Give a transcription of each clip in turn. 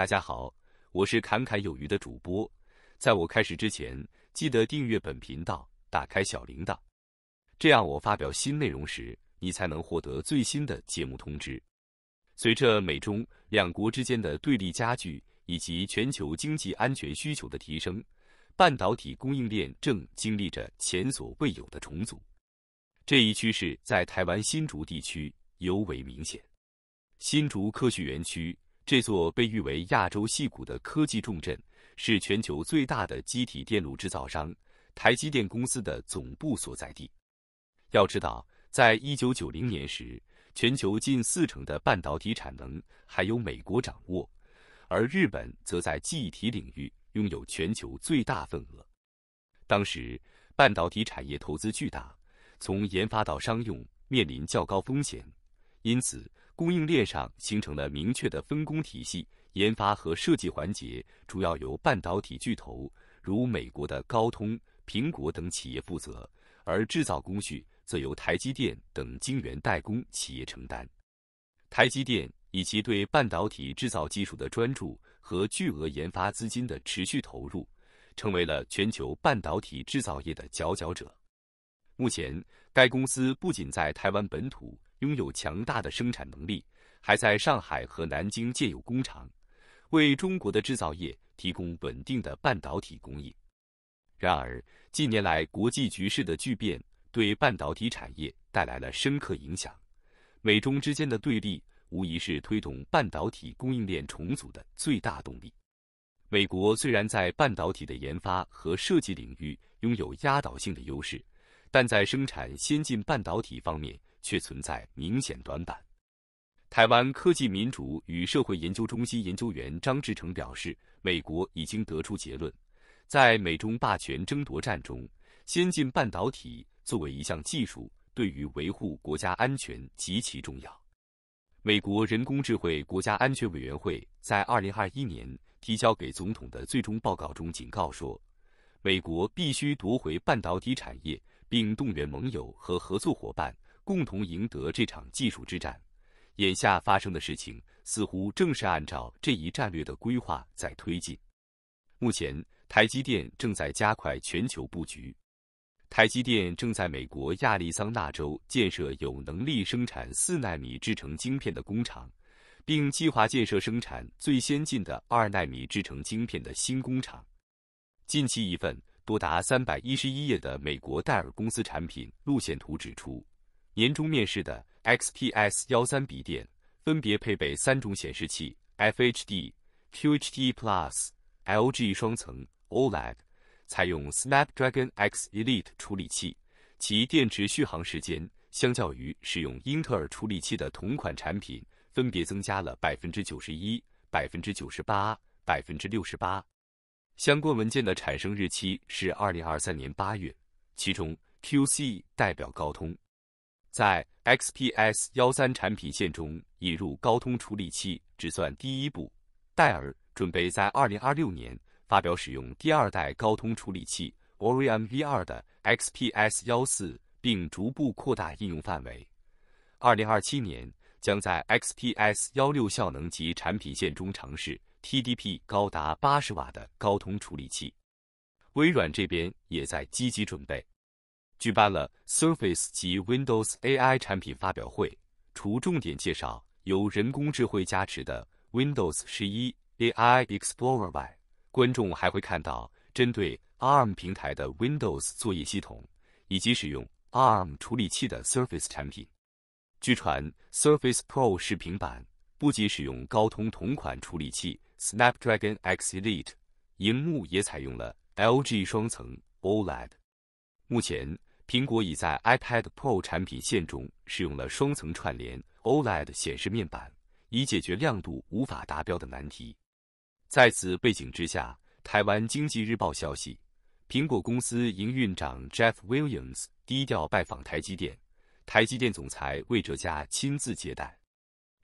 大家好，我是侃侃有余的主播。在我开始之前，记得订阅本频道，打开小铃铛，这样我发表新内容时，你才能获得最新的节目通知。随着美中两国之间的对立加剧，以及全球经济安全需求的提升，半导体供应链正经历着前所未有的重组。这一趋势在台湾新竹地区尤为明显。新竹科学园区。这座被誉为亚洲戏骨的科技重镇，是全球最大的机体电路制造商台积电公司的总部所在地。要知道，在一九九零年时，全球近四成的半导体产能还由美国掌握，而日本则在记忆体领域拥有全球最大份额。当时，半导体产业投资巨大，从研发到商用面临较高风险，因此。供应链上形成了明确的分工体系，研发和设计环节主要由半导体巨头如美国的高通、苹果等企业负责，而制造工序则由台积电等晶圆代工企业承担。台积电以其对半导体制造技术的专注和巨额研发资金的持续投入，成为了全球半导体制造业的佼佼者。目前，该公司不仅在台湾本土，拥有强大的生产能力，还在上海和南京建有工厂，为中国的制造业提供稳定的半导体供应。然而，近年来国际局势的巨变对半导体产业带来了深刻影响。美中之间的对立无疑是推动半导体供应链重组的最大动力。美国虽然在半导体的研发和设计领域拥有压倒性的优势，但在生产先进半导体方面。却存在明显短板。台湾科技民主与社会研究中心研究员张志成表示，美国已经得出结论，在美中霸权争夺战中，先进半导体作为一项技术，对于维护国家安全极其重要。美国人工智能国家安全委员会在2021年提交给总统的最终报告中警告说，美国必须夺回半导体产业，并动员盟友和合作伙伴。共同赢得这场技术之战。眼下发生的事情似乎正是按照这一战略的规划在推进。目前，台积电正在加快全球布局。台积电正在美国亚利桑那州建设有能力生产四纳米制成晶片的工厂，并计划建设生产最先进的二纳米制成晶片的新工厂。近期，一份多达三百一十一页的美国戴尔公司产品路线图指出。年终面试的 XPS 幺三笔电分别配备三种显示器：FHD、QHD Plus、LG 双层 OLED，采用 Snapdragon X Elite 处理器，其电池续航时间相较于使用英特尔处理器的同款产品，分别增加了百分之九十一、百分之九十八、百分之六十八。相关文件的产生日期是二零二三年八月，其中 QC 代表高通。在 XPS 幺三产品线中引入高通处理器只算第一步，戴尔准备在2026年发表使用第二代高通处理器 Orion V2 的 XPS 幺四，并逐步扩大应用范围。2027年将在 XPS 幺六效能级产品线中尝试 TDP 高达八十瓦的高通处理器。微软这边也在积极准备。举办了 Surface 及 Windows AI 产品发表会，除重点介绍由人工智慧加持的 Windows 十一 AI Explorer 外，观众还会看到针对 ARM 平台的 Windows 作业系统以及使用 ARM 处理器的 Surface 产品。据传 Surface Pro 是平板，不仅使用高通同款处理器 Snapdragon X Elite，屏幕也采用了 LG 双层 OLED。目前。苹果已在 iPad Pro 产品线中使用了双层串联 OLED 显示面板，以解决亮度无法达标的难题。在此背景之下，台湾经济日报消息，苹果公司营运长 Jeff Williams 低调拜访台积电，台积电总裁魏哲嘉亲自接待，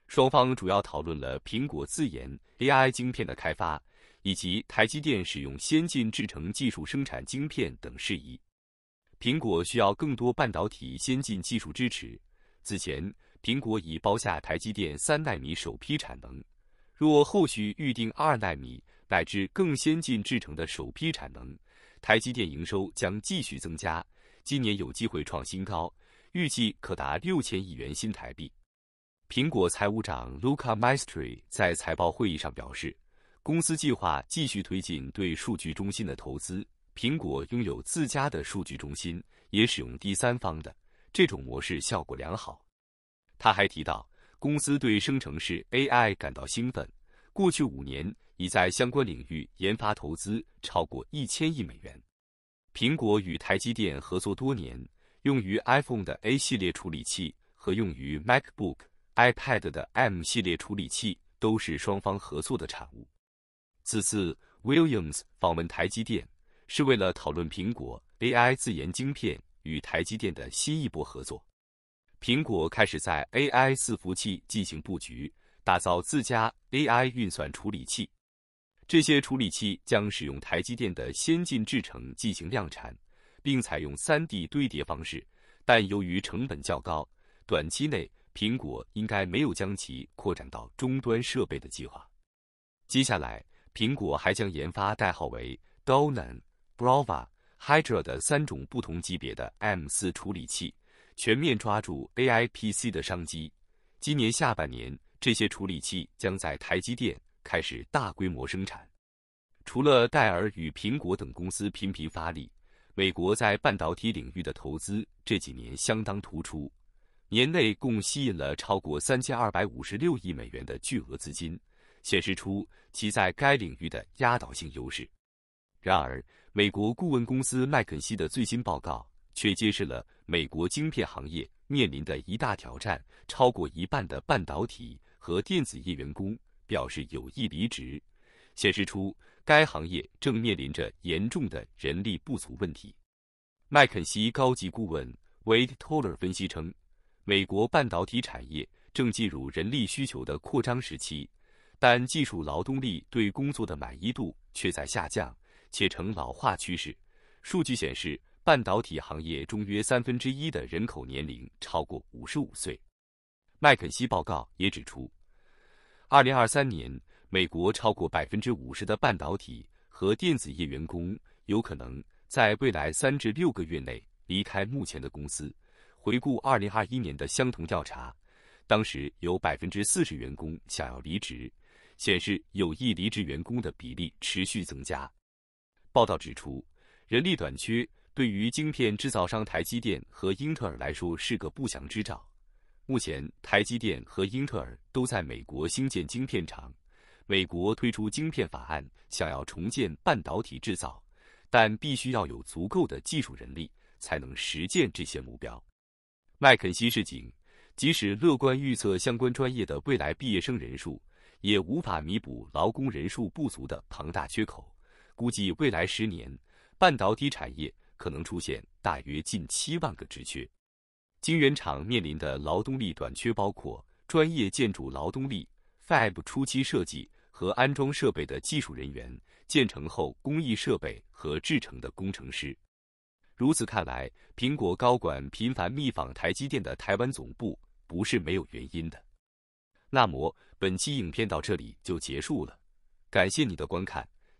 双方主要讨论了苹果自研 AI 晶片的开发，以及台积电使用先进制程技术生产晶片等事宜。苹果需要更多半导体先进技术支持。此前，苹果已包下台积电三纳米首批产能。若后续预定二纳米乃至更先进制程的首批产能，台积电营收将继续增加，今年有机会创新高，预计可达六千亿元新台币。苹果财务长 Luca Maestri 在财报会议上表示，公司计划继续推进对数据中心的投资。苹果拥有自家的数据中心，也使用第三方的这种模式效果良好。他还提到，公司对生成式 AI 感到兴奋，过去五年已在相关领域研发投资超过一千亿美元。苹果与台积电合作多年，用于 iPhone 的 A 系列处理器和用于 MacBook、iPad 的 M 系列处理器都是双方合作的产物。此次 Williams 访问台积电。是为了讨论苹果 AI 自研晶片与台积电的新一波合作。苹果开始在 AI 伺服器进行布局，打造自家 AI 运算处理器。这些处理器将使用台积电的先进制程进行量产，并采用 3D 堆叠方式。但由于成本较高，短期内苹果应该没有将其扩展到终端设备的计划。接下来，苹果还将研发代号为“高能”。b r a v a h y d r a 的三种不同级别的 M 四处理器，全面抓住 A I P C 的商机。今年下半年，这些处理器将在台积电开始大规模生产。除了戴尔与苹果等公司频频发力，美国在半导体领域的投资这几年相当突出，年内共吸引了超过三千二百五十六亿美元的巨额资金，显示出其在该领域的压倒性优势。然而，美国顾问公司麦肯锡的最新报告却揭示了美国晶片行业面临的一大挑战：超过一半的半导体和电子业员工表示有意离职，显示出该行业正面临着严重的人力不足问题。麦肯锡高级顾问 Wade Toller 分析称，美国半导体产业正进入人力需求的扩张时期，但技术劳动力对工作的满意度却在下降。且呈老化趋势。数据显示，半导体行业中约三分之一的人口年龄超过五十五岁。麦肯锡报告也指出，二零二三年美国超过百分之五十的半导体和电子业员工有可能在未来三至六个月内离开目前的公司。回顾二零二一年的相同调查，当时有百分之四十员工想要离职，显示有意离职员工的比例持续增加。报道指出，人力短缺对于晶片制造商台积电和英特尔来说是个不祥之兆。目前，台积电和英特尔都在美国兴建晶片厂。美国推出晶片法案，想要重建半导体制造，但必须要有足够的技术人力才能实现这些目标。麦肯锡示警，即使乐观预测相关专业的未来毕业生人数，也无法弥补劳工人数不足的庞大缺口。估计未来十年，半导体产业可能出现大约近七万个职缺。晶圆厂面临的劳动力短缺包括专业建筑劳动力、Fab 初期设计和安装设备的技术人员，建成后工艺设备和制成的工程师。如此看来，苹果高管频繁密访台积电的台湾总部不是没有原因的。那么，本期影片到这里就结束了，感谢你的观看。